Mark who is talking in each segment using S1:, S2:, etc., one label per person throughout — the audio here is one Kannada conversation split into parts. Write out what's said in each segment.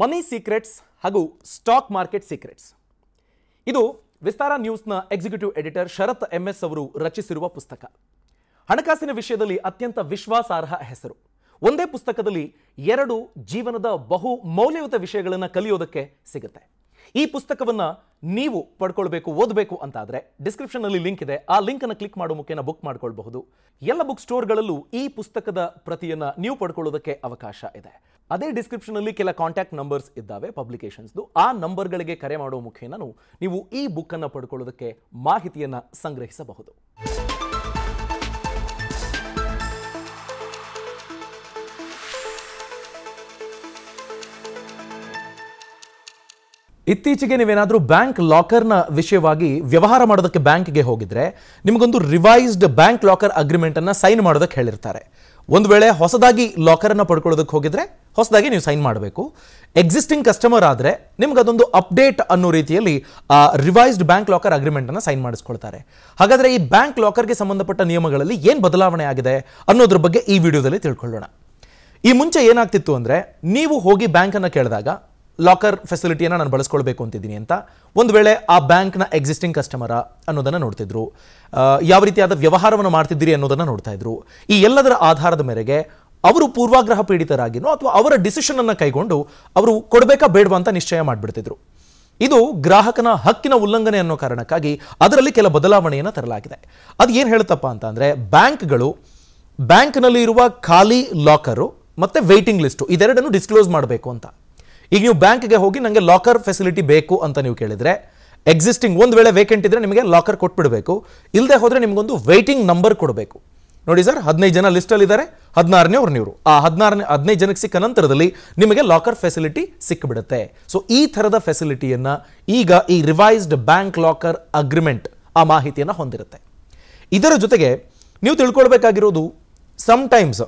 S1: ಮನಿ ಸೀಕ್ರೆಟ್ಸ್ ಹಾಗೂ ಸ್ಟಾಕ್ ಮಾರ್ಕೆಟ್ ಸೀಕ್ರೆಟ್ಸ್ ಇದು ವಿಸ್ತಾರ ನ್ಯೂಸ್ನ executive editor Sharath M S ಅವರು ರಚಿಸಿರುವ ಪುಸ್ತಕ ಹಣಕಾಸಿನ ವಿಷಯದಲ್ಲಿ ಅತ್ಯಂತ ವಿಶ್ವಾಸಾರ್ಹ ಹೆಸರು ಒಂದೇ ಪುಸ್ತಕದಲ್ಲಿ ಎರಡು ಜೀವನದ ಬಹು ಮೌಲ್ಯಯುತ ವಿಷಯಗಳನ್ನು ಕಲಿಯೋದಕ್ಕೆ ಸಿಗುತ್ತೆ ಈ ಪುಸ್ತಕವನ್ನು ನೀವು ಪಡ್ಕೊಳ್ಬೇಕು ಓದಬೇಕು ಅಂತಾದರೆ ಡಿಸ್ಕ್ರಿಪ್ಷನ್ನಲ್ಲಿ ಲಿಂಕ್ ಇದೆ ಆ ಲಿಂಕನ್ನು ಕ್ಲಿಕ್ ಮಾಡೋ ಮುಖೇನ ಬುಕ್ ಮಾಡ್ಕೊಳ್ಬಹುದು ಎಲ್ಲ ಬುಕ್ ಸ್ಟೋರ್ಗಳಲ್ಲೂ ಈ ಪುಸ್ತಕದ ಪ್ರತಿಯನ್ನು ನೀವು ಪಡ್ಕೊಳ್ಳೋದಕ್ಕೆ ಅವಕಾಶ ಇದೆ ಅದೇ ಡಿಸ್ಕ್ರಿಪ್ಷನಲ್ಲಿ ಕೆಲ ಕಾಂಟ್ಯಾಕ್ಟ್ ನಂಬರ್ಸ್ ಇದ್ದಾವೆ ಪಬ್ಲಿಕೇಶನ್ಸ್ದು ಆ ನಂಬರ್ಗಳಿಗೆ ಕರೆ ಮಾಡುವ ಮುಖೇನ ನೀವು ಈ ಬುಕ್ಕನ್ನು ಪಡ್ಕೊಳ್ಳೋದಕ್ಕೆ ಮಾಹಿತಿಯನ್ನು ಸಂಗ್ರಹಿಸಬಹುದು ಇತ್ತೀಚೆಗೆ ನೀವೇನಾದರೂ ಬ್ಯಾಂಕ್ ಲಾಕರ್ನ ವಿಷಯವಾಗಿ ವ್ಯವಹಾರ ಮಾಡೋದಕ್ಕೆ ಬ್ಯಾಂಕ್ಗೆ ಹೋಗಿದ್ರೆ ನಿಮಗೊಂದು ರಿವೈಸ್ಡ್ ಬ್ಯಾಂಕ್ ಲಾಕರ್ ಅಗ್ರಿಮೆಂಟನ್ನು ಸೈನ್ ಮಾಡೋದಕ್ಕೆ ಹೇಳಿರ್ತಾರೆ ಒಂದು ವೇಳೆ ಹೊಸದಾಗಿ ಅನ್ನ ಪಡ್ಕೊಳ್ಳೋದಕ್ಕೆ ಹೋಗಿದ್ರೆ ಹೊಸದಾಗಿ ನೀವು ಸೈನ್ ಮಾಡಬೇಕು ಎಕ್ಸಿಸ್ಟಿಂಗ್ ಕಸ್ಟಮರ್ ಆದರೆ ನಿಮ್ಗೆ ಅದೊಂದು ಅಪ್ಡೇಟ್ ಅನ್ನೋ ರೀತಿಯಲ್ಲಿ ರಿವೈಸ್ಡ್ ಬ್ಯಾಂಕ್ ಲಾಕರ್ ಅಗ್ರಿಮೆಂಟ್ ಅನ್ನ ಸೈನ್ ಮಾಡಿಸ್ಕೊಳ್ತಾರೆ ಹಾಗಾದ್ರೆ ಈ ಬ್ಯಾಂಕ್ ಲಾಕರ್ಗೆ ಸಂಬಂಧಪಟ್ಟ ನಿಯಮಗಳಲ್ಲಿ ಏನು ಬದಲಾವಣೆ ಆಗಿದೆ ಅನ್ನೋದ್ರ ಬಗ್ಗೆ ಈ ವಿಡಿಯೋದಲ್ಲಿ ತಿಳ್ಕೊಳ್ಳೋಣ ಈ ಮುಂಚೆ ಏನಾಗ್ತಿತ್ತು ಅಂದ್ರೆ ನೀವು ಹೋಗಿ ಬ್ಯಾಂಕನ್ನು ಕೇಳಿದಾಗ ಲಾಕರ್ ಫೆಸಿಲಿಟಿಯನ್ನು ನಾನು ಬಳಸ್ಕೊಳ್ಬೇಕು ಅಂತಿದ್ದೀನಿ ಅಂತ ಒಂದು ವೇಳೆ ಆ ಬ್ಯಾಂಕ್ನ ಎಕ್ಸಿಸ್ಟಿಂಗ್ ಕಸ್ಟಮರ ಅನ್ನೋದನ್ನು ನೋಡ್ತಿದ್ರು ಯಾವ ರೀತಿಯಾದ ವ್ಯವಹಾರವನ್ನು ಮಾಡ್ತಿದ್ದೀರಿ ಅನ್ನೋದನ್ನು ನೋಡ್ತಾ ಇದ್ರು ಈ ಎಲ್ಲದರ ಆಧಾರದ ಮೇರೆಗೆ ಅವರು ಪೂರ್ವಾಗ್ರಹ ಪೀಡಿತರಾಗಿನೋ ಅಥವಾ ಅವರ ಡಿಸಿಷನನ್ನು ಕೈಗೊಂಡು ಅವರು ಕೊಡಬೇಕಾ ಬೇಡವಾ ಅಂತ ನಿಶ್ಚಯ ಮಾಡಿಬಿಡ್ತಿದ್ರು ಇದು ಗ್ರಾಹಕನ ಹಕ್ಕಿನ ಉಲ್ಲಂಘನೆ ಅನ್ನೋ ಕಾರಣಕ್ಕಾಗಿ ಅದರಲ್ಲಿ ಕೆಲ ಬದಲಾವಣೆಯನ್ನು ತರಲಾಗಿದೆ ಅದು ಏನು ಹೇಳುತ್ತಪ್ಪ ಅಂತ ಅಂದರೆ ಬ್ಯಾಂಕ್ಗಳು ಬ್ಯಾಂಕ್ನಲ್ಲಿ ಇರುವ ಖಾಲಿ ಲಾಕರು ಮತ್ತು ವೆಯ್ಟಿಂಗ್ ಲಿಸ್ಟು ಇದೆರಡನ್ನು ಡಿಸ್ಕ್ಲೋಸ್ ಮಾಡಬೇಕು ಅಂತ ಈಗ ನೀವು ಬ್ಯಾಂಕ್ಗೆ ಹೋಗಿ ನನಗೆ ಲಾಕರ್ ಫೆಸಿಲಿಟಿ ಬೇಕು ಅಂತ ನೀವು ಕೇಳಿದರೆ ಎಕ್ಸಿಸ್ಟಿಂಗ್ ಒಂದು ವೇಳೆ ವೇಕೆಂಟ್ ಇದ್ದರೆ ನಿಮಗೆ ಲಾಕರ್ ಕೊಟ್ಬಿಡಬೇಕು ಇಲ್ಲದೆ ಹೋದರೆ ನಿಮಗೊಂದು ವೆಯ್ಟಿಂಗ್ ನಂಬರ್ ಕೊಡಬೇಕು ನೋಡಿ ಸರ್ ಹದಿನೈದು ಜನ ಲಿಸ್ಟಲ್ಲಿದ್ದಾರೆ ಹದಿನಾರನೇ ಅವ್ರು ನೀವು ಆ ಹದಿನಾರನೇ ಹದಿನೈದು ಜನಕ್ಕೆ ಸಿಕ್ಕ ನಂತರದಲ್ಲಿ ನಿಮಗೆ ಲಾಕರ್ ಫೆಸಿಲಿಟಿ ಸಿಕ್ಕಿಬಿಡುತ್ತೆ ಸೊ ಈ ಥರದ ಫೆಸಿಲಿಟಿಯನ್ನು ಈಗ ಈ ರಿವೈಸ್ಡ್ ಬ್ಯಾಂಕ್ ಲಾಕರ್ ಅಗ್ರಿಮೆಂಟ್ ಆ ಮಾಹಿತಿಯನ್ನು ಹೊಂದಿರುತ್ತೆ ಇದರ ಜೊತೆಗೆ ನೀವು ತಿಳ್ಕೊಳ್ಬೇಕಾಗಿರೋದು ಸಮ್ಟೈಮ್ಸ್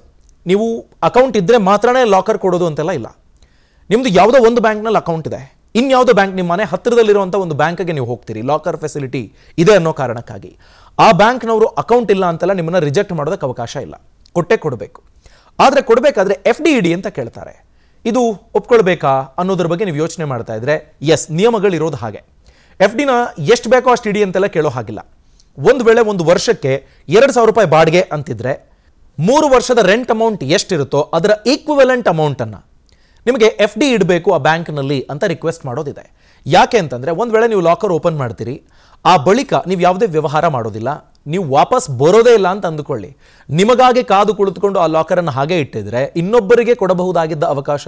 S1: ನೀವು ಅಕೌಂಟ್ ಇದ್ದರೆ ಮಾತ್ರನೇ ಲಾಕರ್ ಕೊಡೋದು ಅಂತೆಲ್ಲ ಇಲ್ಲ ನಿಮ್ಮದು ಯಾವುದೋ ಒಂದು ಬ್ಯಾಂಕ್ನಲ್ಲಿ ಅಕೌಂಟ್ ಇದೆ ಇನ್ಯಾವುದೋ ಬ್ಯಾಂಕ್ ನಿಮ್ಮ ಮನೆ ಹತ್ತಿರದಲ್ಲಿರುವಂಥ ಒಂದು ಬ್ಯಾಂಕ್ಗೆ ನೀವು ಹೋಗ್ತೀರಿ ಲಾಕರ್ ಫೆಸಿಲಿಟಿ ಇದೆ ಅನ್ನೋ ಕಾರಣಕ್ಕಾಗಿ ಆ ಬ್ಯಾಂಕ್ನವರು ಅಕೌಂಟ್ ಇಲ್ಲ ಅಂತೆಲ್ಲ ನಿಮ್ಮನ್ನ ರಿಜೆಕ್ಟ್ ಮಾಡೋದಕ್ಕೆ ಅವಕಾಶ ಇಲ್ಲ ಕೊಟ್ಟೆ ಕೊಡಬೇಕು ಆದರೆ ಕೊಡಬೇಕಾದ್ರೆ ಎಫ್ ಡಿ ಇ ಅಂತ ಕೇಳ್ತಾರೆ ಇದು ಒಪ್ಕೊಳ್ಬೇಕಾ ಅನ್ನೋದ್ರ ಬಗ್ಗೆ ನೀವು ಯೋಚನೆ ಮಾಡ್ತಾ ಇದ್ರೆ ಎಸ್ ನಿಯಮಗಳಿರೋದು ಹಾಗೆ ಎಫ್ ಡಿನ ಎಷ್ಟು ಬೇಕೋ ಅಷ್ಟು ಇಡಿ ಅಂತೆಲ್ಲ ಕೇಳೋ ಹಾಗಿಲ್ಲ ಒಂದು ವೇಳೆ ಒಂದು ವರ್ಷಕ್ಕೆ ಎರಡು ಸಾವಿರ ರೂಪಾಯಿ ಬಾಡಿಗೆ ಅಂತಿದ್ರೆ ಮೂರು ವರ್ಷದ ರೆಂಟ್ ಅಮೌಂಟ್ ಎಷ್ಟಿರುತ್ತೋ ಅದರ ಈಕ್ವಲೆಂಟ್ ಅಮೌಂಟನ್ನು ನಿಮಗೆ ಎಫ್ ಡಿ ಇಡಬೇಕು ಆ ಬ್ಯಾಂಕ್ನಲ್ಲಿ ಅಂತ ರಿಕ್ವೆಸ್ಟ್ ಮಾಡೋದಿದೆ ಯಾಕೆ ಅಂತಂದರೆ ಒಂದು ವೇಳೆ ನೀವು ಲಾಕರ್ ಓಪನ್ ಮಾಡ್ತೀರಿ ಆ ಬಳಿಕ ನೀವು ಯಾವುದೇ ವ್ಯವಹಾರ ಮಾಡೋದಿಲ್ಲ ನೀವು ವಾಪಸ್ ಬರೋದೇ ಇಲ್ಲ ಅಂತ ಅಂದುಕೊಳ್ಳಿ ನಿಮಗಾಗಿ ಕಾದು ಕುಳಿತುಕೊಂಡು ಆ ಲಾಕರನ್ನು ಹಾಗೆ ಇಟ್ಟಿದ್ರೆ ಇನ್ನೊಬ್ಬರಿಗೆ ಕೊಡಬಹುದಾಗಿದ್ದ ಅವಕಾಶ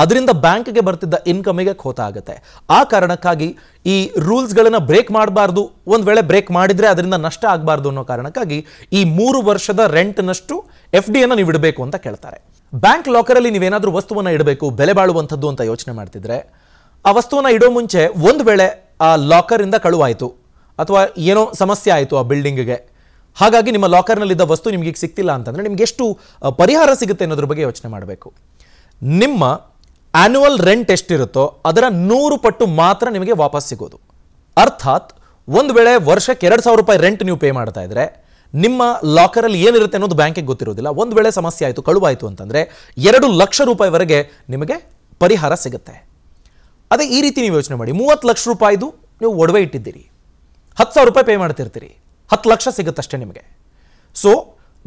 S1: ಅದರಿಂದ ಬ್ಯಾಂಕ್ಗೆ ಬರ್ತಿದ್ದ ಇನ್ಕಮಿಗೆ ಖೋತ ಆಗುತ್ತೆ ಆ ಕಾರಣಕ್ಕಾಗಿ ಈ ರೂಲ್ಸ್ಗಳನ್ನು ಬ್ರೇಕ್ ಮಾಡಬಾರ್ದು ಒಂದು ವೇಳೆ ಬ್ರೇಕ್ ಮಾಡಿದರೆ ಅದರಿಂದ ನಷ್ಟ ಆಗಬಾರ್ದು ಅನ್ನೋ ಕಾರಣಕ್ಕಾಗಿ ಈ ಮೂರು ವರ್ಷದ ರೆಂಟ್ನಷ್ಟು ಎಫ್ ಡಿಯನ್ನು ನೀವು ಇಡಬೇಕು ಅಂತ ಕೇಳ್ತಾರೆ ಬ್ಯಾಂಕ್ ಲಾಕರಲ್ಲಿ ನೀವೇನಾದರೂ ವಸ್ತುವನ್ನು ಇಡಬೇಕು ಬೆಲೆ ಬಾಳುವಂಥದ್ದು ಅಂತ ಯೋಚನೆ ಮಾಡ್ತಿದ್ರೆ ಆ ವಸ್ತುವನ್ನು ಇಡೋ ಮುಂಚೆ ಒಂದು ವೇಳೆ ಆ ಲಾಕರಿಂದ ಕಳುವಾಯಿತು ಅಥವಾ ಏನೋ ಸಮಸ್ಯೆ ಆಯಿತು ಆ ಬಿಲ್ಡಿಂಗ್ಗೆ ಹಾಗಾಗಿ ನಿಮ್ಮ ಲಾಕರ್ನಲ್ಲಿದ್ದ ವಸ್ತು ನಿಮಗೆ ಸಿಗ್ತಿಲ್ಲ ಅಂತಂದರೆ ನಿಮ್ಗೆ ಎಷ್ಟು ಪರಿಹಾರ ಸಿಗುತ್ತೆ ಅನ್ನೋದ್ರ ಬಗ್ಗೆ ಯೋಚನೆ ಮಾಡಬೇಕು ನಿಮ್ಮ ಆ್ಯನ್ಯುವಲ್ ರೆಂಟ್ ಎಷ್ಟಿರುತ್ತೋ ಅದರ ನೂರು ಪಟ್ಟು ಮಾತ್ರ ನಿಮಗೆ ವಾಪಸ್ ಸಿಗೋದು ಅರ್ಥಾತ್ ಒಂದು ವೇಳೆ ವರ್ಷಕ್ಕೆ ಎರಡು ಸಾವಿರ ರೂಪಾಯಿ ರೆಂಟ್ ನೀವು ಪೇ ಮಾಡ್ತಾ ಇದ್ರೆ ನಿಮ್ಮ ಲಾಕರಲ್ಲಿ ಏನಿರುತ್ತೆ ಅನ್ನೋದು ಬ್ಯಾಂಕಿಗೆ ಗೊತ್ತಿರೋದಿಲ್ಲ ಒಂದು ವೇಳೆ ಸಮಸ್ಯೆ ಆಯಿತು ಕಳುವಾಯಿತು ಅಂತಂದರೆ ಎರಡು ಲಕ್ಷ ರೂಪಾಯಿವರೆಗೆ ನಿಮಗೆ ಪರಿಹಾರ ಸಿಗುತ್ತೆ ಅದೇ ಈ ರೀತಿ ನೀವು ಯೋಚನೆ ಮಾಡಿ ಮೂವತ್ತು ಲಕ್ಷ ರೂಪಾಯಿದು ನೀವು ಒಡವೆ ಇಟ್ಟಿದ್ದೀರಿ ಹತ್ತು ಸಾವಿರ ರೂಪಾಯಿ ಪೇ ಮಾಡ್ತಿರ್ತೀರಿ ಹತ್ತು ಲಕ್ಷ ಸಿಗುತ್ತಷ್ಟೇ ನಿಮಗೆ ಸೊ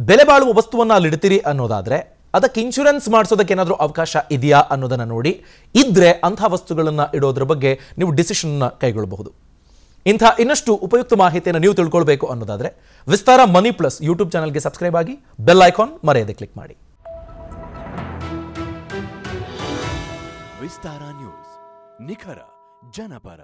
S1: ಬೆಲೆ ಬಾಳುವ ವಸ್ತುವನ್ನು ಇಡ್ತೀರಿ ಅನ್ನೋದಾದರೆ ಅದಕ್ಕೆ ಇನ್ಶೂರೆನ್ಸ್ ಮಾಡಿಸೋದಕ್ಕೆ ಏನಾದರೂ ಅವಕಾಶ ಇದೆಯಾ ಅನ್ನೋದನ್ನು ನೋಡಿ ಇದ್ದರೆ ಅಂಥ ವಸ್ತುಗಳನ್ನು ಇಡೋದ್ರ ಬಗ್ಗೆ ನೀವು ಡಿಸಿಷನ್ನ ಕೈಗೊಳ್ಳಬಹುದು ಇಂಥ ಇನ್ನಷ್ಟು ಉಪಯುಕ್ತ ಮಾಹಿತಿಯನ್ನು ನೀವು ತಿಳ್ಕೊಳ್ಬೇಕು ಅನ್ನೋದಾದರೆ ವಿಸ್ತಾರ ಮನಿ ಪ್ಲಸ್ ಯೂಟ್ಯೂಬ್ ಚಾನಲ್ಗೆ ಸಬ್ಸ್ಕ್ರೈಬ್ ಆಗಿ ಬೆಲ್ ಐಕಾನ್ ಮರೆಯದೆ ಕ್ಲಿಕ್ ಮಾಡಿ ವಿಸ್ತಾರ ನ್ಯೂಸ್ ನಿಖರ ಜನಪರ